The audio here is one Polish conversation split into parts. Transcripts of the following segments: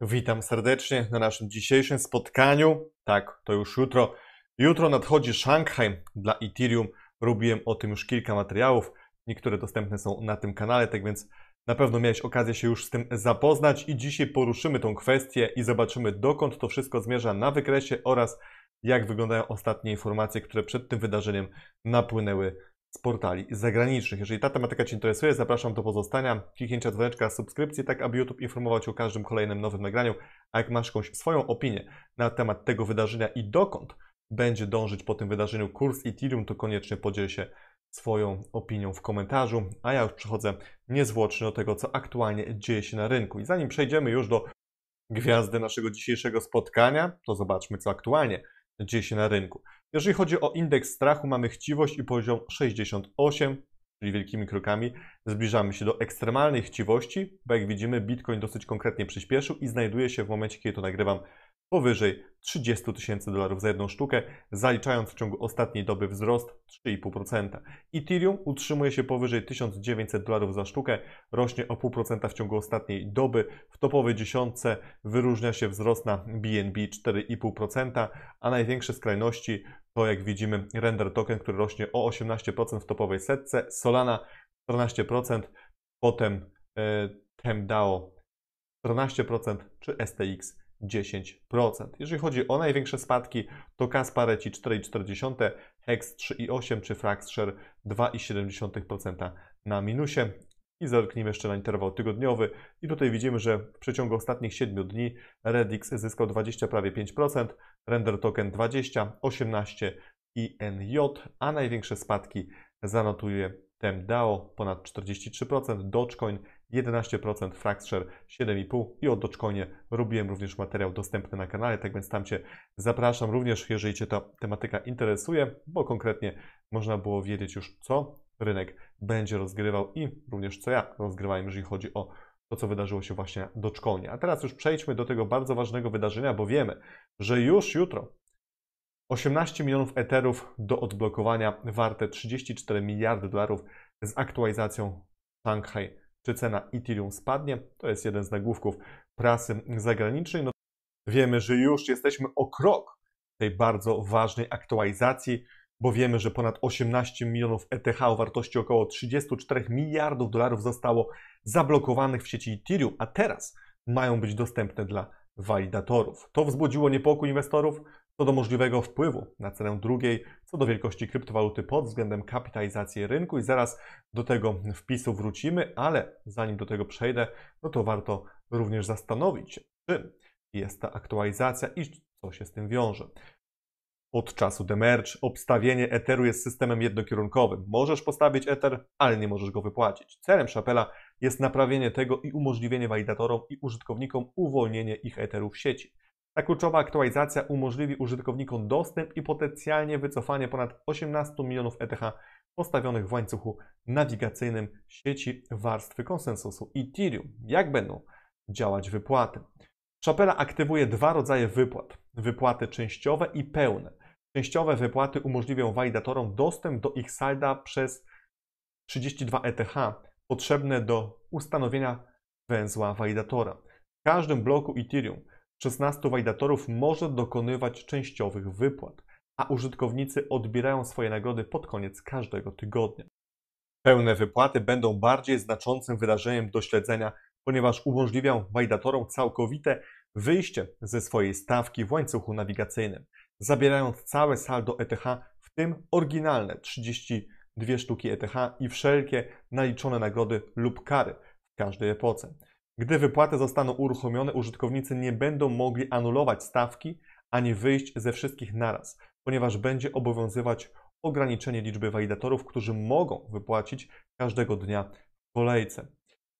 Witam serdecznie na naszym dzisiejszym spotkaniu. Tak, to już jutro. Jutro nadchodzi Szanghaj dla Ethereum. Robiłem o tym już kilka materiałów. Niektóre dostępne są na tym kanale, tak więc na pewno miałeś okazję się już z tym zapoznać i dzisiaj poruszymy tą kwestię i zobaczymy dokąd to wszystko zmierza na wykresie oraz jak wyglądają ostatnie informacje, które przed tym wydarzeniem napłynęły z portali zagranicznych. Jeżeli ta tematyka Cię interesuje, zapraszam do pozostania, kliknięcia dzwoneczka, subskrypcji, tak aby YouTube informował Cię o każdym kolejnym nowym nagraniu, a jak masz jakąś swoją opinię na temat tego wydarzenia i dokąd będzie dążyć po tym wydarzeniu kurs Ethereum, to koniecznie podziel się swoją opinią w komentarzu, a ja już przechodzę niezwłocznie do tego, co aktualnie dzieje się na rynku. I zanim przejdziemy już do gwiazdy naszego dzisiejszego spotkania, to zobaczmy, co aktualnie dzieje się na rynku. Jeżeli chodzi o indeks strachu, mamy chciwość i poziom 68, czyli wielkimi krokami zbliżamy się do ekstremalnej chciwości, bo jak widzimy Bitcoin dosyć konkretnie przyspieszył i znajduje się w momencie, kiedy to nagrywam powyżej 30 tysięcy dolarów za jedną sztukę, zaliczając w ciągu ostatniej doby wzrost 3,5%. Ethereum utrzymuje się powyżej 1900 dolarów za sztukę, rośnie o 0,5% w ciągu ostatniej doby. W topowej dziesiątce wyróżnia się wzrost na BNB 4,5%, a największe skrajności to jak widzimy render token, który rośnie o 18% w topowej setce, Solana 14%, potem e, TemDAO 14% czy STX 10%. Jeżeli chodzi o największe spadki, to Kaspareci 4,4%, Hex 3,8% czy Fraxshare 2,7% na minusie. I zerknijmy jeszcze na interwał tygodniowy. I tutaj widzimy, że w przeciągu ostatnich 7 dni Redix zyskał 20, prawie 5%, Render Token 20, 18 i NJ, a największe spadki zanotuje TemDAO ponad 43%, Dogecoin 11%, Fraxshare 7,5% i o Dogecoinie robiłem również materiał dostępny na kanale, tak więc tam Cię zapraszam również, jeżeli Cię ta tematyka interesuje, bo konkretnie można było wiedzieć już, co rynek będzie rozgrywał i również co ja rozgrywałem, jeżeli chodzi o to, co wydarzyło się właśnie na Dogecoinie. A teraz już przejdźmy do tego bardzo ważnego wydarzenia, bo wiemy, że już jutro 18 milionów eterów do odblokowania warte 34 miliardy dolarów z aktualizacją Shanghai czy cena Ethereum spadnie. To jest jeden z nagłówków prasy zagranicznej. No, wiemy, że już jesteśmy o krok tej bardzo ważnej aktualizacji, bo wiemy, że ponad 18 milionów ETH o wartości około 34 miliardów dolarów zostało zablokowanych w sieci Ethereum, a teraz mają być dostępne dla walidatorów. To wzbudziło niepokój inwestorów, co do możliwego wpływu na cenę drugiej, co do wielkości kryptowaluty pod względem kapitalizacji rynku i zaraz do tego wpisu wrócimy, ale zanim do tego przejdę, no to warto również zastanowić się, czym jest ta aktualizacja i co się z tym wiąże. Od czasu demerge obstawienie Etheru jest systemem jednokierunkowym. Możesz postawić Ether, ale nie możesz go wypłacić. Celem Chapela jest naprawienie tego i umożliwienie walidatorom i użytkownikom uwolnienie ich Etherów w sieci. Ta kluczowa aktualizacja umożliwi użytkownikom dostęp i potencjalnie wycofanie ponad 18 milionów ETH postawionych w łańcuchu nawigacyjnym sieci warstwy konsensusu Ethereum. Jak będą działać wypłaty? Szapela aktywuje dwa rodzaje wypłat: wypłaty częściowe i pełne. Częściowe wypłaty umożliwią walidatorom dostęp do ich salda przez 32 ETH potrzebne do ustanowienia węzła walidatora. W każdym bloku Ethereum 16 wajdatorów może dokonywać częściowych wypłat, a użytkownicy odbierają swoje nagrody pod koniec każdego tygodnia. Pełne wypłaty będą bardziej znaczącym wydarzeniem do śledzenia, ponieważ umożliwią wajdatorom całkowite wyjście ze swojej stawki w łańcuchu nawigacyjnym, zabierając całe saldo ETH, w tym oryginalne 32 sztuki ETH i wszelkie naliczone nagrody lub kary w każdej epoce. Gdy wypłaty zostaną uruchomione, użytkownicy nie będą mogli anulować stawki ani wyjść ze wszystkich naraz, ponieważ będzie obowiązywać ograniczenie liczby walidatorów, którzy mogą wypłacić każdego dnia w kolejce.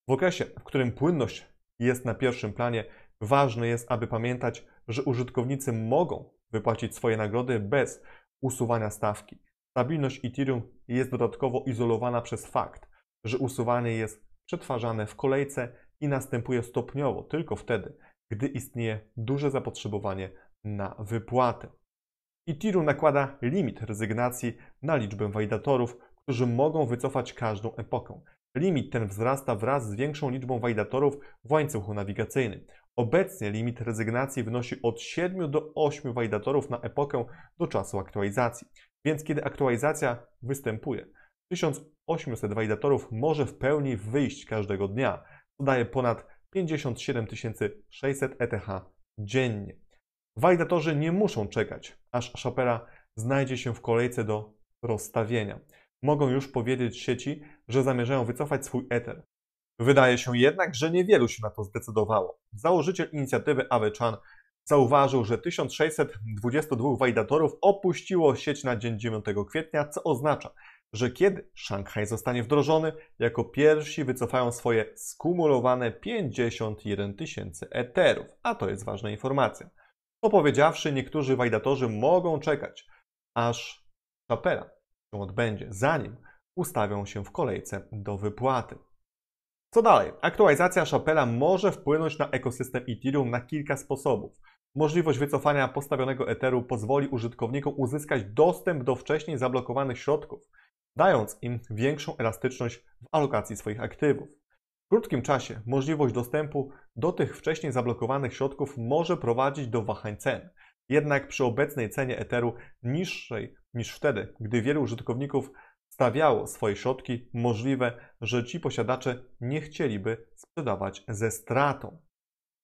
W okresie, w którym płynność jest na pierwszym planie, ważne jest, aby pamiętać, że użytkownicy mogą wypłacić swoje nagrody bez usuwania stawki. Stabilność Ethereum jest dodatkowo izolowana przez fakt, że usuwanie jest przetwarzane w kolejce i następuje stopniowo, tylko wtedy, gdy istnieje duże zapotrzebowanie na wypłatę. ITIRU nakłada limit rezygnacji na liczbę walidatorów, którzy mogą wycofać każdą epokę. Limit ten wzrasta wraz z większą liczbą walidatorów w łańcuchu nawigacyjnym. Obecnie limit rezygnacji wynosi od 7 do 8 walidatorów na epokę do czasu aktualizacji. Więc kiedy aktualizacja występuje, 1800 walidatorów może w pełni wyjść każdego dnia co daje ponad 57 600 ETH dziennie. Walidatorzy nie muszą czekać, aż szapera znajdzie się w kolejce do rozstawienia. Mogą już powiedzieć sieci, że zamierzają wycofać swój Ether. Wydaje się jednak, że niewielu się na to zdecydowało. Założyciel inicjatywy Avechan zauważył, że 1622 walidatorów opuściło sieć na dzień 9 kwietnia, co oznacza, że kiedy Szanghaj zostanie wdrożony, jako pierwsi wycofają swoje skumulowane 51 tysięcy eterów, a to jest ważna informacja. To powiedziawszy, niektórzy wajdatorzy mogą czekać, aż czapela się odbędzie, zanim ustawią się w kolejce do wypłaty. Co dalej? Aktualizacja szapela może wpłynąć na ekosystem Ethereum na kilka sposobów. Możliwość wycofania postawionego Etheru pozwoli użytkownikom uzyskać dostęp do wcześniej zablokowanych środków dając im większą elastyczność w alokacji swoich aktywów. W krótkim czasie możliwość dostępu do tych wcześniej zablokowanych środków może prowadzić do wahań cen. Jednak przy obecnej cenie Etheru niższej niż wtedy, gdy wielu użytkowników stawiało swoje środki, możliwe, że ci posiadacze nie chcieliby sprzedawać ze stratą.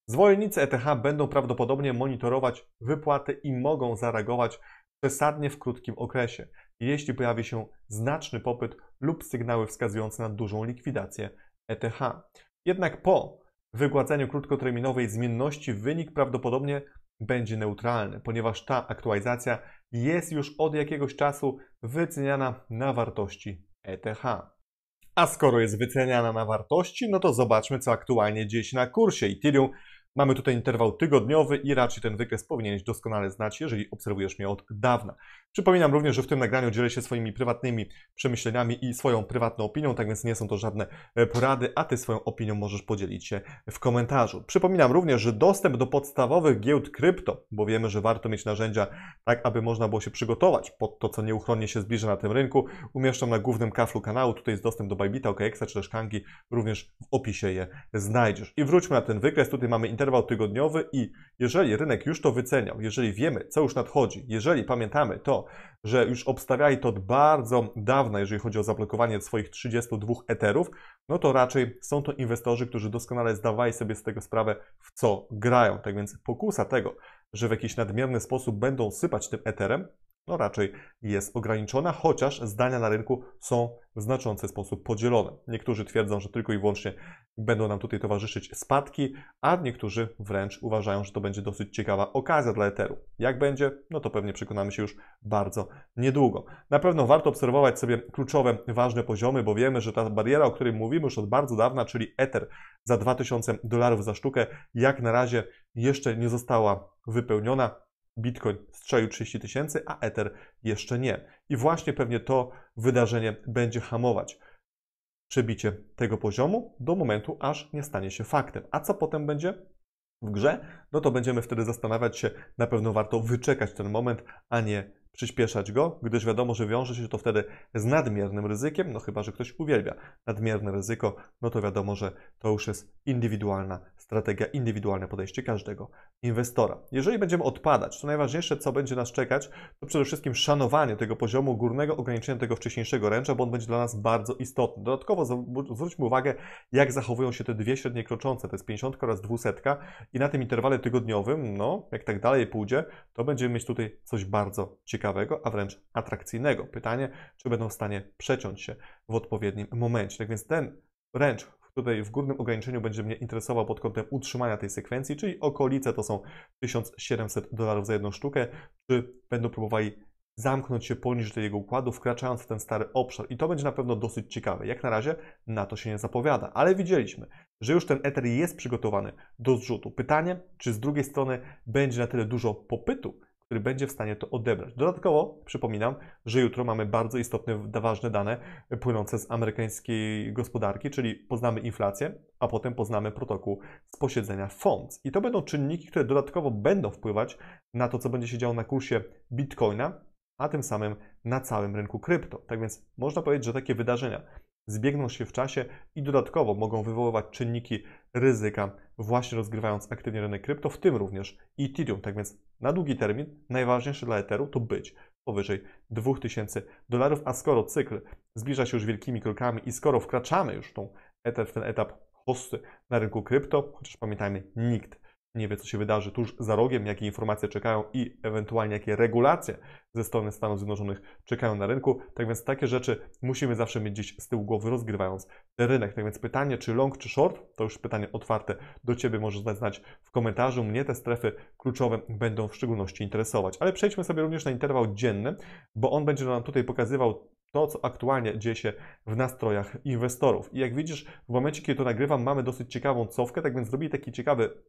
Zwolennicy ETH będą prawdopodobnie monitorować wypłaty i mogą zareagować przesadnie w krótkim okresie, jeśli pojawi się znaczny popyt lub sygnały wskazujące na dużą likwidację ETH. Jednak po wygładzeniu krótkoterminowej zmienności wynik prawdopodobnie będzie neutralny, ponieważ ta aktualizacja jest już od jakiegoś czasu wyceniana na wartości ETH. A skoro jest wyceniana na wartości, no to zobaczmy, co aktualnie dzieje się na kursie Ethereum Mamy tutaj interwał tygodniowy i raczej ten wykres powinieneś doskonale znać, jeżeli obserwujesz mnie od dawna. Przypominam również, że w tym nagraniu dzielę się swoimi prywatnymi przemyśleniami i swoją prywatną opinią, tak więc nie są to żadne e, porady, a Ty swoją opinią możesz podzielić się w komentarzu. Przypominam również, że dostęp do podstawowych giełd krypto, bo wiemy, że warto mieć narzędzia tak, aby można było się przygotować pod to, co nieuchronnie się zbliża na tym rynku, umieszczam na głównym kaflu kanału. Tutaj jest dostęp do Bybita, OKX-a czy też Kangi, również w opisie je znajdziesz. I wróćmy na ten wykres. Tutaj mamy interwał interwał tygodniowy i jeżeli rynek już to wyceniał, jeżeli wiemy, co już nadchodzi, jeżeli pamiętamy to, że już obstawiali to od bardzo dawna, jeżeli chodzi o zablokowanie swoich 32 eterów, no to raczej są to inwestorzy, którzy doskonale zdawali sobie z tego sprawę, w co grają. Tak więc pokusa tego, że w jakiś nadmierny sposób będą sypać tym eterem, no raczej jest ograniczona, chociaż zdania na rynku są w znaczący sposób podzielone. Niektórzy twierdzą, że tylko i wyłącznie będą nam tutaj towarzyszyć spadki, a niektórzy wręcz uważają, że to będzie dosyć ciekawa okazja dla Etheru. Jak będzie, no to pewnie przekonamy się już bardzo niedługo. Na pewno warto obserwować sobie kluczowe, ważne poziomy, bo wiemy, że ta bariera, o której mówimy już od bardzo dawna, czyli Ether za 2000 dolarów za sztukę, jak na razie jeszcze nie została wypełniona Bitcoin strzelił 30 tysięcy, a Ether jeszcze nie. I właśnie pewnie to wydarzenie będzie hamować przebicie tego poziomu do momentu, aż nie stanie się faktem. A co potem będzie w grze? No to będziemy wtedy zastanawiać się, na pewno warto wyczekać ten moment, a nie przyspieszać go, gdyż wiadomo, że wiąże się to wtedy z nadmiernym ryzykiem, no chyba, że ktoś uwielbia nadmierne ryzyko, no to wiadomo, że to już jest indywidualna strategia indywidualne podejście każdego inwestora. Jeżeli będziemy odpadać, to najważniejsze, co będzie nas czekać, to przede wszystkim szanowanie tego poziomu górnego ograniczenia tego wcześniejszego ręcza, bo on będzie dla nas bardzo istotny. Dodatkowo zwróćmy uwagę, jak zachowują się te dwie średnie kroczące, to jest 50 oraz 200 i na tym interwale tygodniowym, no, jak tak dalej pójdzie, to będziemy mieć tutaj coś bardzo ciekawego, a wręcz atrakcyjnego. Pytanie, czy będą w stanie przeciąć się w odpowiednim momencie. Tak więc ten ręcz Tutaj w górnym ograniczeniu będzie mnie interesował pod kątem utrzymania tej sekwencji, czyli okolice to są 1700 dolarów za jedną sztukę, czy będą próbowali zamknąć się poniżej tego układu, wkraczając w ten stary obszar. I to będzie na pewno dosyć ciekawe. Jak na razie na to się nie zapowiada, ale widzieliśmy, że już ten Ether jest przygotowany do zrzutu. Pytanie, czy z drugiej strony będzie na tyle dużo popytu, który będzie w stanie to odebrać. Dodatkowo przypominam, że jutro mamy bardzo istotne, ważne dane e, płynące z amerykańskiej gospodarki, czyli poznamy inflację, a potem poznamy protokół z posiedzenia FOMC. I to będą czynniki, które dodatkowo będą wpływać na to, co będzie się działo na kursie bitcoina, a tym samym na całym rynku krypto. Tak więc można powiedzieć, że takie wydarzenia zbiegną się w czasie i dodatkowo mogą wywoływać czynniki ryzyka, właśnie rozgrywając aktywnie rynek krypto, w tym również Ethereum. Tak więc na długi termin najważniejsze dla Etheru to być powyżej 2000 dolarów, a skoro cykl zbliża się już wielkimi krokami i skoro wkraczamy już tą w ten etap hosty na rynku krypto, chociaż pamiętajmy, nikt nie wie, co się wydarzy tuż za rogiem, jakie informacje czekają i ewentualnie jakie regulacje ze strony Stanów Zjednoczonych czekają na rynku. Tak więc takie rzeczy musimy zawsze mieć dziś z tyłu głowy, rozgrywając ten rynek. Tak więc pytanie, czy long, czy short, to już pytanie otwarte do Ciebie, możesz znać w komentarzu. Mnie te strefy kluczowe będą w szczególności interesować. Ale przejdźmy sobie również na interwał dzienny, bo on będzie nam tutaj pokazywał to, co aktualnie dzieje się w nastrojach inwestorów. I jak widzisz, w momencie, kiedy to nagrywam, mamy dosyć ciekawą cofkę, tak więc zrobili taki ciekawy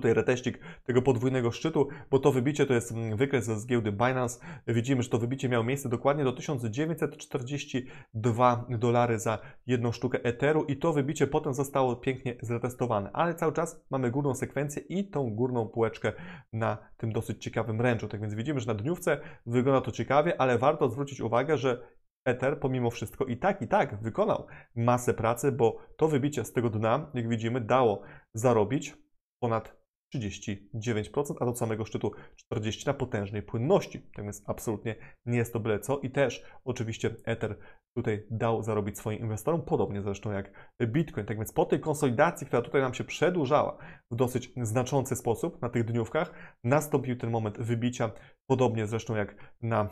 tutaj reteścik tego podwójnego szczytu, bo to wybicie to jest mm, wykres z giełdy Binance. Widzimy, że to wybicie miało miejsce dokładnie do 1942 dolary za jedną sztukę Etheru i to wybicie potem zostało pięknie zretestowane, ale cały czas mamy górną sekwencję i tą górną półeczkę na tym dosyć ciekawym ręczu. Tak więc widzimy, że na dniówce wygląda to ciekawie, ale warto zwrócić uwagę, że Ether pomimo wszystko i tak, i tak wykonał masę pracy, bo to wybicie z tego dna, jak widzimy, dało zarobić ponad 39%, a do samego szczytu 40% na potężnej płynności. Tak więc absolutnie nie jest to byle co. I też oczywiście Ether tutaj dał zarobić swoim inwestorom, podobnie zresztą jak Bitcoin. Tak więc po tej konsolidacji, która tutaj nam się przedłużała w dosyć znaczący sposób na tych dniówkach, nastąpił ten moment wybicia, podobnie zresztą jak na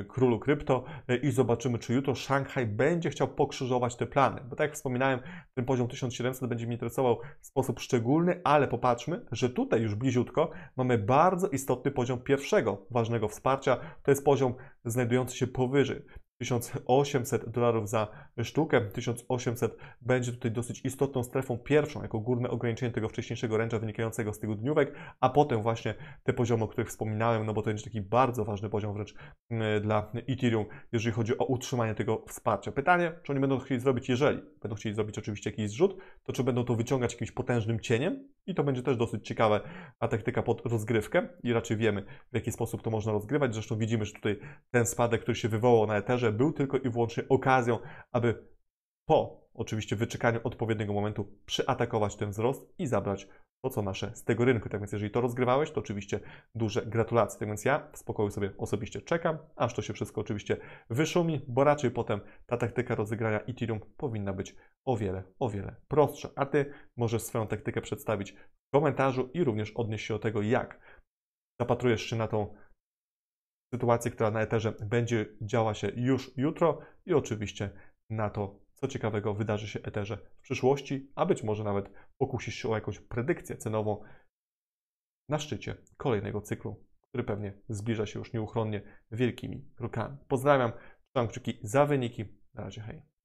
y, królu krypto y, i zobaczymy, czy jutro Szanghaj będzie chciał pokrzyżować te plany, bo tak jak wspominałem, ten poziom 1700 będzie mnie interesował w sposób szczególny, ale popatrzmy, że tutaj już bliziutko mamy bardzo istotny poziom pierwszego ważnego wsparcia, to jest poziom znajdujący się powyżej 1800 dolarów za sztukę. 1800 będzie tutaj dosyć istotną strefą pierwszą, jako górne ograniczenie tego wcześniejszego ręcza wynikającego z dniówek, a potem właśnie te poziomy, o których wspominałem, no bo to będzie taki bardzo ważny poziom wręcz mm, dla Ethereum, jeżeli chodzi o utrzymanie tego wsparcia. Pytanie, czy oni będą chcieli zrobić, jeżeli będą chcieli zrobić oczywiście jakiś zrzut, to czy będą to wyciągać jakimś potężnym cieniem, i to będzie też dosyć ciekawe, a taktyka pod rozgrywkę i raczej wiemy, w jaki sposób to można rozgrywać. Zresztą widzimy, że tutaj ten spadek, który się wywołał na Eterze, był tylko i wyłącznie okazją, aby po oczywiście wyczekaniu odpowiedniego momentu przyatakować ten wzrost i zabrać to co nasze z tego rynku. Tak więc jeżeli to rozgrywałeś, to oczywiście duże gratulacje. Tak więc ja w spokoju sobie osobiście czekam, aż to się wszystko oczywiście wyszumi, bo raczej potem ta taktyka rozegrania Ethereum powinna być o wiele, o wiele prostsza. A Ty możesz swoją taktykę przedstawić w komentarzu i również odnieść się do tego, jak zapatrujesz się na tą sytuację, która na Etherze będzie działa się już jutro i oczywiście na to, co ciekawego wydarzy się Eterze w przyszłości, a być może nawet pokusisz się o jakąś predykcję cenową na szczycie kolejnego cyklu, który pewnie zbliża się już nieuchronnie wielkimi krokami. Pozdrawiam, trzymam kciuki za wyniki. Na razie, hej.